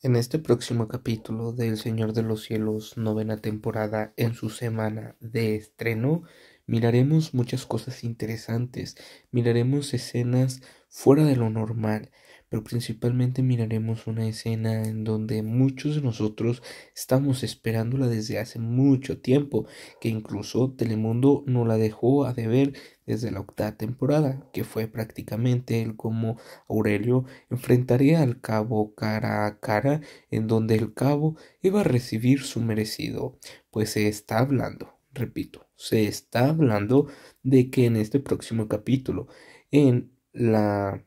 En este próximo capítulo del Señor de los Cielos, novena temporada, en su semana de estreno, Miraremos muchas cosas interesantes, miraremos escenas fuera de lo normal, pero principalmente miraremos una escena en donde muchos de nosotros estamos esperándola desde hace mucho tiempo, que incluso Telemundo no la dejó a deber desde la octava temporada, que fue prácticamente el cómo Aurelio enfrentaría al cabo cara a cara, en donde el cabo iba a recibir su merecido, pues se está hablando. Repito, se está hablando de que en este próximo capítulo, en la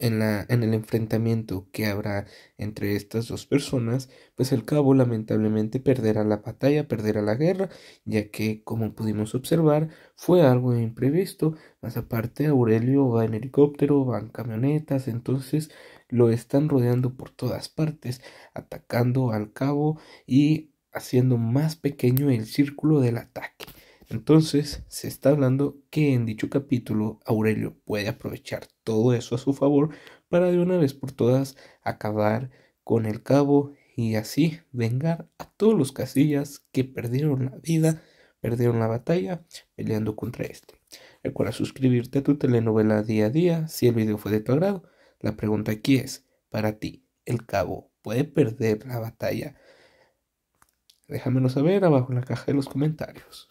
en, en el enfrentamiento que habrá entre estas dos personas, pues el cabo lamentablemente perderá la batalla, perderá la guerra, ya que, como pudimos observar, fue algo imprevisto, más aparte Aurelio va en helicóptero, van camionetas, entonces lo están rodeando por todas partes, atacando al cabo y haciendo más pequeño el círculo del ataque. Entonces, se está hablando que en dicho capítulo Aurelio puede aprovechar todo eso a su favor para de una vez por todas acabar con el cabo y así vengar a todos los casillas que perdieron la vida, perdieron la batalla peleando contra este. Recuerda suscribirte a tu telenovela día a día si el video fue de tu agrado. La pregunta aquí es, para ti, ¿el cabo puede perder la batalla Déjamelo saber abajo en la caja de los comentarios.